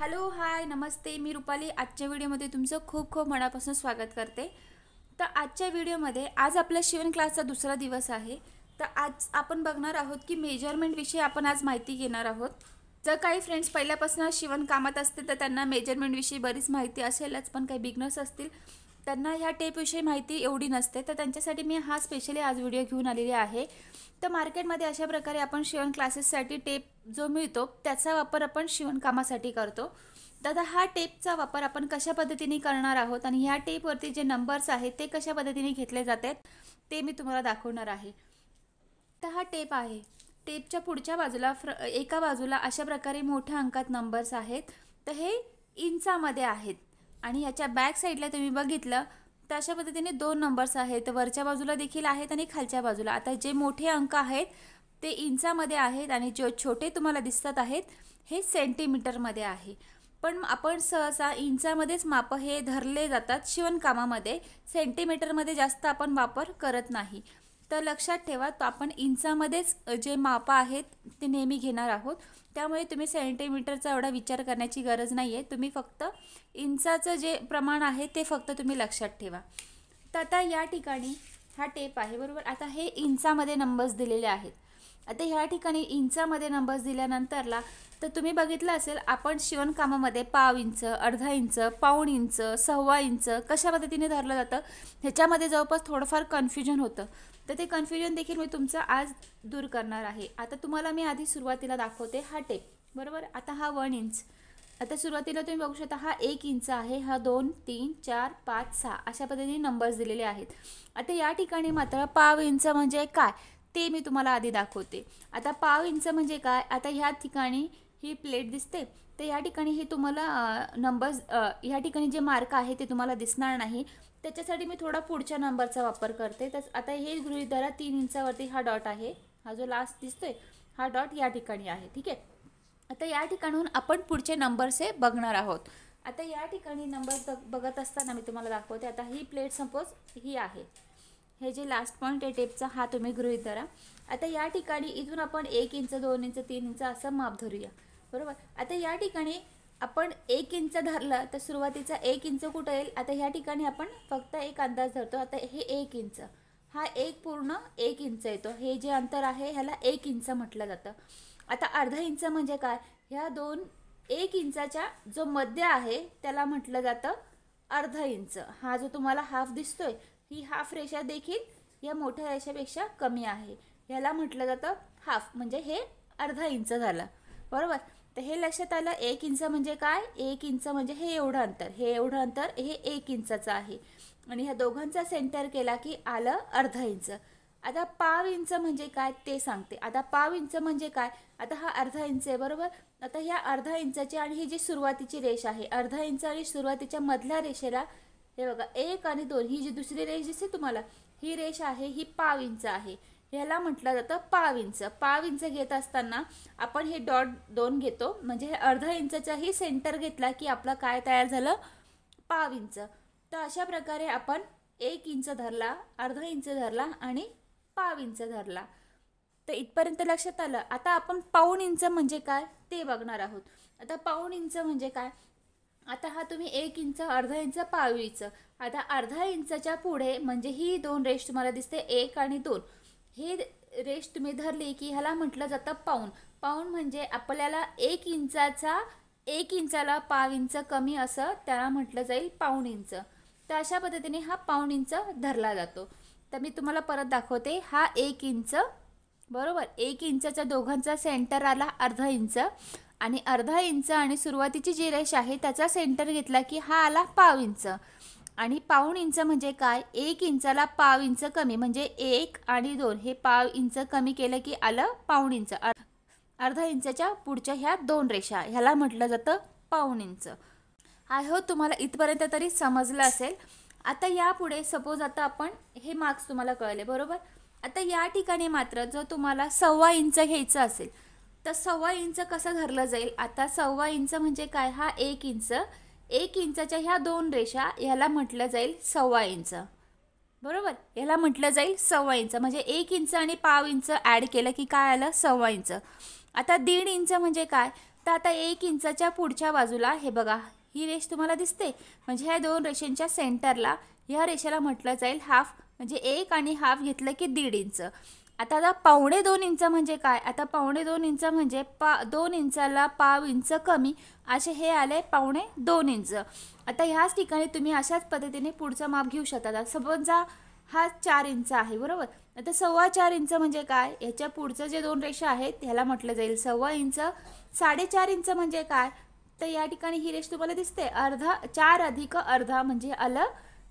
hello hi नमस्ते मी रुपाली आजच्या व्हिडिओमध्ये तुमचं खूप खूप मनापासून स्वागत करते तर आजच्या व्हिडिओमध्ये आज आपला शिवण क्लासचा दुसरा दिवस आहे तर आज आपण बघणार आहोत की मेजरमेंटविषयी आपण आज माहिती घेणार आहोत जर काही फ्रेंड्स पहिल्यापासून शिवण कामात असतील तर त्यांना मेजरमेंटविषयी बरीच माहिती असेलच पण काही बिगनर्स असतील त्यांना ह्या टेपविषयी माहिती एवढी नसते तर त्यांच्यासाठी मी हा स्पेशली आज व्हिडिओ घेऊन आलेली आहे तर मार्केटमध्ये अशा प्रकारे आपण शिवण क्लासेससाठी टेप जो मिळतो त्याचा वापर आपण शिवणकामासाठी करतो दादा हा टेपचा वापर आपण कशा पद्धतीने करणार आहोत आणि ह्या टेपवरती जे नंबर्स आहेत ते कशा पद्धतीने घेतले जात आहेत ते मी तुम्हाला दाखवणार आहे तर हा टेप आहे टेपच्या पुढच्या बाजूला फ्र एका बाजूला अशा प्रकारे मोठ्या अंकात नंबर्स आहेत तर हे इंचामध्ये आहेत आणि याच्या बॅक साईडला तुम्ही बघितलं तर अशा पद्धतीने दोन नंबर्स आहेत वरच्या बाजूला देखील आहेत आणि खालच्या बाजूला आता जे मोठे अंक आहेत ते इंचामध्ये आहेत आणि जे छोटे तुम्हाला दिसतात आहेत हे सेंटीमीटरमध्ये आहे पण आपण सहसा इंचामध्येच मापं हे धरले जातात शिवणकामामध्ये सेंटीमीटरमध्ये जास्त आपण वापर करत नाही तर लक्षात ठेवा तो आपण इंचामध्येच जे मापा आहेत ते नेहमी घेणार आहोत त्यामुळे तुम्ही सेंटीमीटरचा एवढा विचार करण्याची गरज नाही आहे तुम्ही फक्त इंचाचं जे प्रमाण आहे ते फक्त तुम्ही लक्षात ठेवा तर आता या ठिकाणी हा टेप आहे बरोबर आता हे इंचामध्ये नंबर्स दिलेले आहेत आता ह्या ठिकाणी इंचामध्ये नंबर्स दिल्यानंतरला तर तुम्ही बघितलं असेल आपण शिवणकामामध्ये पाव इंच अर्धा इंच पाऊण इंच सव्वा इंच कशा पद्धतीने धरलं जातं ह्याच्यामध्ये जवळपास थोडंफार कन्फ्युजन होतं तर ते कन्फ्युजन देखील मी तुमचं आज दूर करणार आहे आता तुम्हाला मी आधी सुरुवातीला दाखवते हा टेप बरोबर आता हा वन इंच आता सुरुवातीला तुम्ही बघू शकता हा एक इंच आहे हा दोन तीन चार पाच सहा अशा पद्धतीने नंबर्स दिलेले आहेत आता या ठिकाणी मात्र पाव इंच म्हणजे काय ते मी तुम्हाला आधी दाखवते आता पाव इंच म्हणजे काय आता ह्या ठिकाणी ही प्लेट दिसते तर या ठिकाणी हे तुम्हाला नंबर्स या ठिकाणी जे मार्क आहे ते तुम्हाला दिसणार नाही त्याच्यासाठी मी थोडा पुढच्या नंबरचा वापर करते तर आता हे गृहित धरा तीन इंचावरती हा डॉट आहे हा जो लास्ट दिसतोय हा डॉट या ठिकाणी आहे ठीक आहे आता या ठिकाणाहून आपण पुढचे नंबर्स हे बघणार आहोत आता या ठिकाणी नंबर बघत असताना मी तुम्हाला दाखवते आता ही प्लेट सपोज ही आहे हे जे लास्ट पॉईंट आहे टेपचा हा तुम्ही गृहित धरा आता या ठिकाणी इथून आपण एक इंच दोन इंच तीन इंच असं माप धरूया बरोबर आता या ठिकाणी आपण एक इंच धरलं तर सुरुवातीचा एक इंच कुठं येईल आता ह्या ठिकाणी आपण फक्त एक अंदाज धरतो आता हे एक इंच हा एक पूर्ण एक इंच येतो हे जे अंतर आहे ह्याला एक इंच म्हटलं जातं आता अर्धा इंच म्हणजे काय ह्या दोन एक इंचाच्या जो मध्य आहे त्याला म्हटलं जातं अर्धा इंच हा जो तुम्हाला हाफ दिसतोय ही हाफ रेषा देखील या मोठ्या रेषेपेक्षा कमी आहे ह्याला म्हटलं जातं हाफ म्हणजे हे अर्धा इंच झालं बरोबर तर हे लक्षात आलं एक इंच म्हणजे काय एक इंच म्हणजे हे एवढं अंतर हे एवढं अंतर हे एक इंचाचं आहे आणि ह्या दोघांचा सेंटर केला की आलं अर्धा इंच आता पाव इंच म्हणजे काय ते सांगते आता पाव इंच म्हणजे काय आता हा अर्धा इंच आहे बरोबर आता ह्या अर्धा इंचाची आणि ही जी सुरुवातीची रेष आहे अर्धा इंच आणि सुरुवातीच्या मधल्या रेषेला हे बघा एक आणि दोन ही जी दुसरी रेष दिसते तुम्हाला ही रेष आहे ही पाव इंच आहे ह्याला म्हटलं जातं पाव इंच पाव इंच घेत असताना आपण हे डॉट दोन घेतो म्हणजे अर्धा इंचाचाही सेंटर घेतला की आपलं काय तयार झालं पाव इंच तर अशा प्रकारे आपण एक इंच धरला अर्धा इंच धरला आणि पाव इंच धरला तर इथपर्यंत लक्षात आलं आता आपण पाऊण इंच म्हणजे काय ते बघणार आहोत आता पाऊण इंच म्हणजे काय आता हा तुम्ही एक इंच अर्धा इंच पाव इंच आता अर्धा इंचाच्या पुढे म्हणजे ही दोन रेष तुम्हाला दिसते एक आणि दोन हे रेश तुम्ही धरली की ह्याला म्हटलं जातं पाऊण पाऊण म्हणजे आपल्याला एक इंचाचा एक इंचाला पाव इंच कमी असं त्याला म्हटलं जाईल पाऊण इंच तर अशा पद्धतीने हा पाऊण इंच धरला जातो तर मी तुम्हाला परत दाखवते हा एक इंच बरोबर एक इंचाच्या दोघांचा सेंटर आला अर्धा इंच आणि अर्धा इंच आणि सुरुवातीची जी रेष आहे त्याचा सेंटर घेतला की हा आला पाव इंच आणि पाऊण इंच म्हणजे काय एक इंचाला पाव इंच कमी म्हणजे एक आणि दोन हे पाव इंच कमी केलं की आलं पाऊण इंच अर्धा इंचाच्या पुढच्या ह्या दोन रेषा ह्याला म्हटलं जातं पाऊण इंच आय हो तुम्हाला इथपर्यंत तरी समजलं असेल आता यापुढे सपोज आता आपण हे मार्क्स तुम्हाला कळले बरोबर आता या ठिकाणी मात्र जर तुम्हाला सव्वा इंच घ्यायचं असेल तर सव्वा इंच कसं धरलं जाईल आता सव्वा इंच म्हणजे काय हा एक इंच एक इंचाच्या ह्या दोन रेषा ह्याला म्हटलं जाईल सव्वा इंच बरोबर ह्याला म्हटलं जाईल सव्वा इंच म्हणजे एक इंच आणि पाव इंच ॲड केलं की काय आलं सव्वा इंच आता दीड इंच म्हणजे काय तर आता एक इंचाच्या पुढच्या बाजूला हे बघा ही रेष तुम्हाला दिसते म्हणजे ह्या दोन रेषांच्या सेंटरला ह्या रेषेला म्हटलं जाईल हाफ म्हणजे एक आणि हाफ घेतलं की दीड इंच आता आता पावणे दोन इंच म्हणजे काय आता पावणे दोन इंच म्हणजे पा दोन इंचाला पाव इंच कमी असे हे आले पावणे दोन इंच आता ह्याच ठिकाणी तुम्ही अशाच पद्धतीने पुढचं माप घेऊ शकता समजा हा चार इंच आहे बरोबर आता सव्वा चार इंच म्हणजे काय याच्या पुढचं जे दोन रेषा आहेत ह्याला म्हटलं जाईल सव्वा इंच साडेचार इंच म्हणजे काय तर या ठिकाणी ही रेष तुम्हाला दिसते अर्धा चार अधिक अर्धा म्हणजे आलं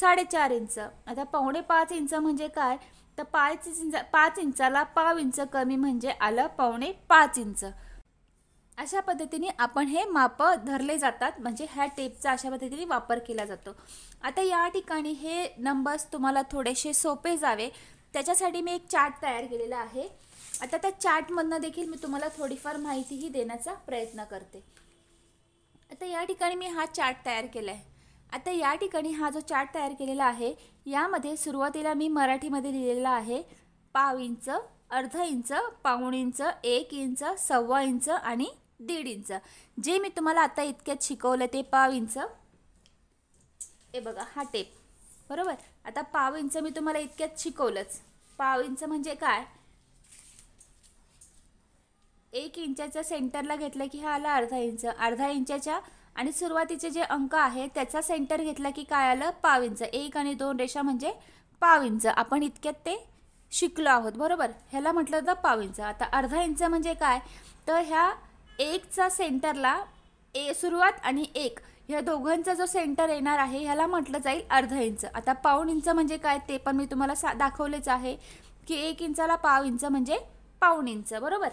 साडेचार इंच आता पावणे पाच इंच म्हणजे काय तर पाच इंच पाच इंचाला पाव इंच कमी म्हणजे आलं पावणे पाच इंच अशा पद्धतीने आपण हे माप धरले जातात म्हणजे ह्या टेपचा अशा पद्धतीने वापर केला जातो आता या ठिकाणी हे नंबर्स तुम्हाला थोडेसे सोपे जावे त्याच्यासाठी मी एक चार्ट तयार केलेला आहे आता त्या चार्टमधनं देखील मी तुम्हाला थोडीफार माहितीही देण्याचा प्रयत्न करते आता या ठिकाणी मी हा चार्ट तयार केला आहे आता या ठिकाणी हा जो चार्ट तयार केलेला आहे यामध्ये सुरुवातीला मी मराठीमध्ये लिहिलेला आहे पाव इंच अर्ध इंच पाऊण इंच एक इंच सव्वा इंच आणि दीड इंच जे मी तुम्हाला आता इतक्यात शिकवलं ते पाव इंच हे बघा हा टेप बरोबर आता पाव इंच मी तुम्हाला इतक्यात शिकवलंच पाव इंच म्हणजे काय एक इंचाच्या सेंटरला घेतलं की हा आला अर्धा इंच अर्धा इंचाच्या आणि सुरुवातीचे जे अंक आहे त्याचा सेंटर घेतला की काय आलं पाव इंच एक आणि दोन रेषा म्हणजे पाव इंच आपण इतक्यात ते शिकलो आहोत बरोबर ह्याला म्हटलं होतं पाव इंच आता अर्धा इंच म्हणजे काय तर ह्या एकचा सेंटरला ए सुरुवात आणि एक ह्या दोघांचा जो सेंटर येणार आहे ह्याला म्हटलं जाईल अर्धा इंच आता पाऊण इंच म्हणजे काय ते पण मी तुम्हाला सा दाखवलेच आहे की एक इंचाला पाव इंच म्हणजे पाऊण इंच बरोबर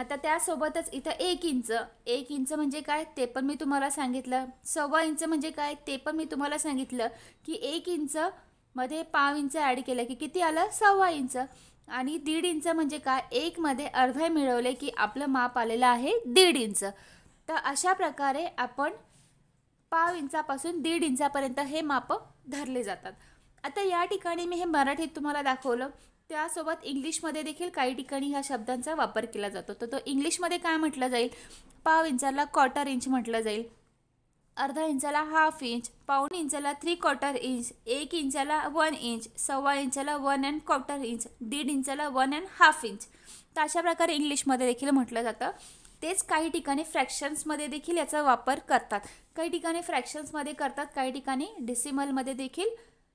आता त्यासोबतच इथं एक इंच एक इंच म्हणजे काय ते पण मी तुम्हाला सांगितलं सव्वा इंच म्हणजे काय ते पण मी तुम्हाला सांगितलं की एक इंच मध्ये पाव इंच ॲड केलं की किती आलं सव्वा इंच आणि दीड इंच म्हणजे काय एकमध्ये अर्धे मिळवले की आपलं माप आलेलं आहे दीड इंच तर अशा प्रकारे आपण पाव इंचापासून दीड इंचापर्यंत हे माप धरले जातात आता या ठिकाणी मी हे मराठीत तुम्हाला दाखवलं त्यासोबत इंग्लिशमध्ये देखील काही ठिकाणी ह्या शब्दांचा वापर केला जातो तर तो इंग्लिशमध्ये काय म्हटलं जाईल पाव इंचाला क्वार्टर इंच म्हटलं जाईल अर्धा इंचाला हाफ इंच पाऊण इंचाला थ्री क्वार्टर इंच एक इंचाला वन इंच सव्वा इंचाला वन अँड क्वार्टर इंच दीड इंचाला वन अँड हाफ इंच तर अशा प्रकारे इंग्लिशमध्ये देखील म्हटलं जातं तेच काही ठिकाणी फ्रॅक्शन्समध्ये देखील याचा वापर करतात काही ठिकाणी फ्रॅक्शन्समध्ये करतात काही ठिकाणी डिसिमलमध्ये देखील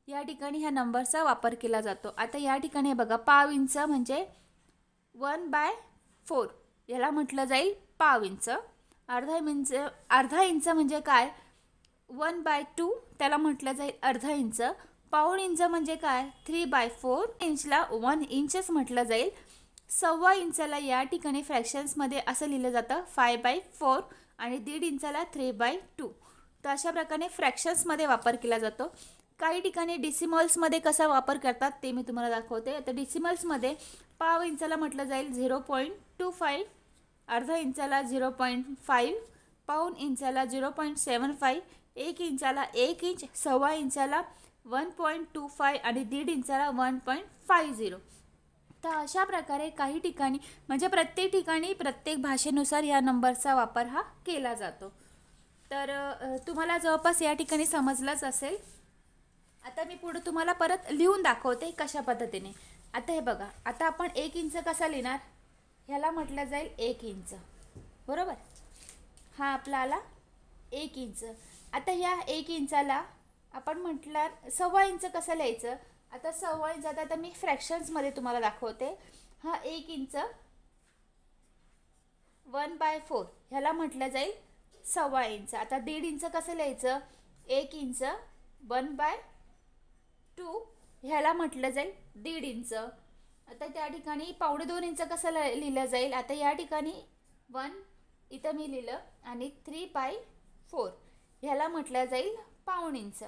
या ठिकाणी ह्या नंबरचा वापर केला जातो आता या ठिकाणी बघा पाव इंच म्हणजे वन बाय फोर याला म्हटलं जाईल पाव इंच अर्धा इंच अर्धा इंच म्हणजे काय वन बाय टू त्याला म्हटलं जाईल अर्धा इंच पाऊण इंच म्हणजे काय थ्री बाय फोर इंचला वन इंचच म्हटलं जाईल सव्वा इंचाला या ठिकाणी फ्रॅक्शन्समध्ये असं लिहिलं जातं फाय बाय फोर आणि दीड इंचाला थ्री बाय टू तर अशा प्रकारे फ्रॅक्शन्समध्ये वापर केला जातो काही ठिकाणी डिसिमल्समध्ये कसा वापर करतात ते मी तुम्हाला दाखवते आता डिसिमल्समध्ये पाव इंचाला म्हटलं जाईल झिरो पॉईंट टू फाईव्ह अर्धा इंचाला झिरो पॉईंट फाईव्ह पाऊन इंचाला झिरो पॉईंट सेवन फाईव्ह एक इंचाला एक इंच सव्वा इंचाला वन पॉईंट टू फाय आणि दीड इंचाला वन पॉईंट फाईव्ह झिरो तर अशा प्रकारे काही ठिकाणी म्हणजे प्रत्येक ठिकाणी प्रत्येक भाषेनुसार या नंबरचा वापर हा केला जातो तर तुम्हाला जवळपास या ठिकाणी समजलंच असेल आता मी पुढे तुम्हाला परत लिहून दाखवते कशा पद्धतीने आता हे बघा आता आपण एक इंच कसा लिहिणार ह्याला म्हटलं जाईल एक इंच बरोबर हा आपला आला एक इंच आता ह्या एक इंचाला आपण म्हटलं सव्वा इंच कसं लिहायचं आता सव्वा इंच आता मी फ्रॅक्शन्समध्ये तुम्हाला दाखवते हा एक इंच वन बाय फोर ह्याला म्हटलं जाईल सव्वा इंच आता दीड इंच कसं लिहायचं एक इंच वन बाय टू ह्याला म्हटलं जाईल दीड इंच आता त्या ठिकाणी पावणे दोन इंच कसं लिहिलं जाईल आता या ठिकाणी वन इथं मी लिहिलं आणि थ्री बाय फोर ह्याला म्हटलं जाईल पाऊण इंच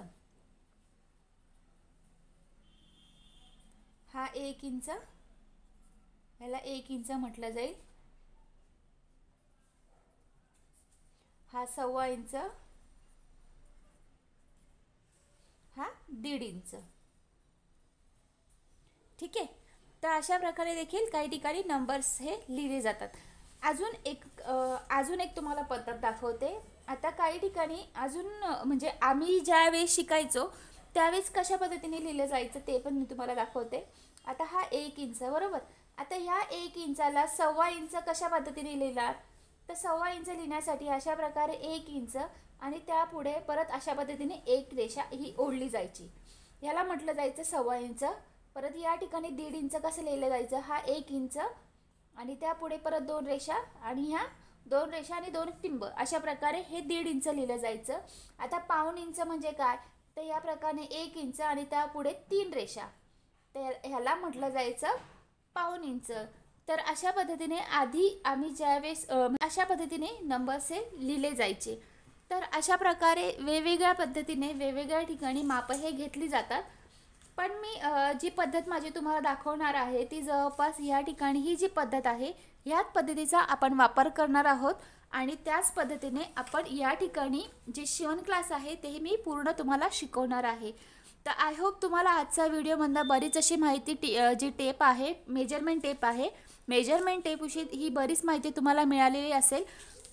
हा एक इंच ह्याला एक इंच म्हटलं जाईल हा सव्वा इंच हा दीड इंच ठीक आहे तर अशा प्रकारे देखील काही ठिकाणी नंबर्स हे लिहिले जातात अजून एक अजून एक तुम्हाला पद्धत दाखवते आता काही ठिकाणी अजून म्हणजे आम्ही ज्यावेळेस शिकायचो त्यावेळेस कशा पद्धतीने लिहिलं जायचं ते पण मी तुम्हाला दाखवते आता हा एक इंच बरोबर आता ह्या एक इंचाला सव्वा इंच कशा पद्धतीने लिहिला तर सव्वा इंच लिहिण्यासाठी अशा प्रकारे एक इंच आणि त्यापुढे परत अशा पद्धतीने एक रेषा ही ओढली जायची याला म्हटलं जायचं सव्वा इंच परत या ठिकाणी दीड इंच कसं लिहिलं जायचं हा एक इंच आणि त्यापुढे परत दोन रेषा आणि ह्या दोन रेषा आणि दोन टिंब अशा प्रकारे हे दीड इंच लिहिलं जायचं आता पाऊन इंच म्हणजे काय तर या प्रकारे एक इंच आणि त्यापुढे तीन रेषा तर ह्याला म्हटलं जायचं पाऊन इंच तर अशा पद्धतीने आधी आम्ही ज्यावेळेस म्हणजे अशा पद्धतीने नंबर्स हे लिहिले जायचे तर अशा प्रकारे वेगवेगळ्या पद्धतीने वेगवेगळ्या ठिकाणी मापं हे घेतली जातात पण मी जी पद्धत माझी तुम्हाला दाखवणार आहे ती जवळपास या ठिकाणी ही जी पद्धत आहे याच पद्धतीचा आपण वापर करणार आहोत आणि त्याच पद्धतीने आपण या ठिकाणी जे शिवण क्लास आहे तेही मी पूर्ण तुम्हाला शिकवणार आहे तर आय होप तुम्हाला आजचा व्हिडिओमधला बरीच अशी माहिती टी जी टेप आहे मेजरमेंट टेप आहे मेजरमेंट टेपविषयी ही बरीच माहिती तुम्हाला मिळालेली असेल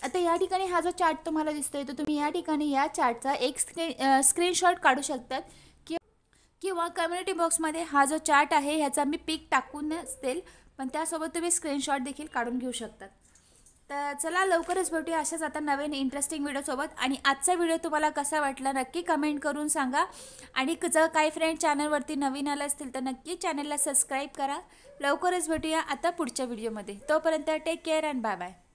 आता या ठिकाणी हा जो चार्ट तुम्हाला दिसतोय तो तुम्ही या ठिकाणी या चार्टचा एक स्क्रीन स्क्रीनशॉट काढू शकतात किंवा कम्युनिटी बॉक्समध्ये हा जो चार्ट आहे ह्याचा मी पिक टाकूनच देईल पण त्यासोबत तुम्ही स्क्रीनशॉट देखील काढून घेऊ शकतात तर चला लवकरच भेटूया अशाच आता नवीन इंटरेस्टिंग व्हिडिओसोबत आणि आजचा व्हिडिओ तुम्हाला कसा वाटला नक्की कमेंट करून सांगा आणि जर काही फ्रेंड चॅनलवरती नवीन आले असतील तर नक्की चॅनलला सबस्क्राईब करा लवकरच भेटूया आता पुढच्या व्हिडिओमध्ये तोपर्यंत take care and bye bye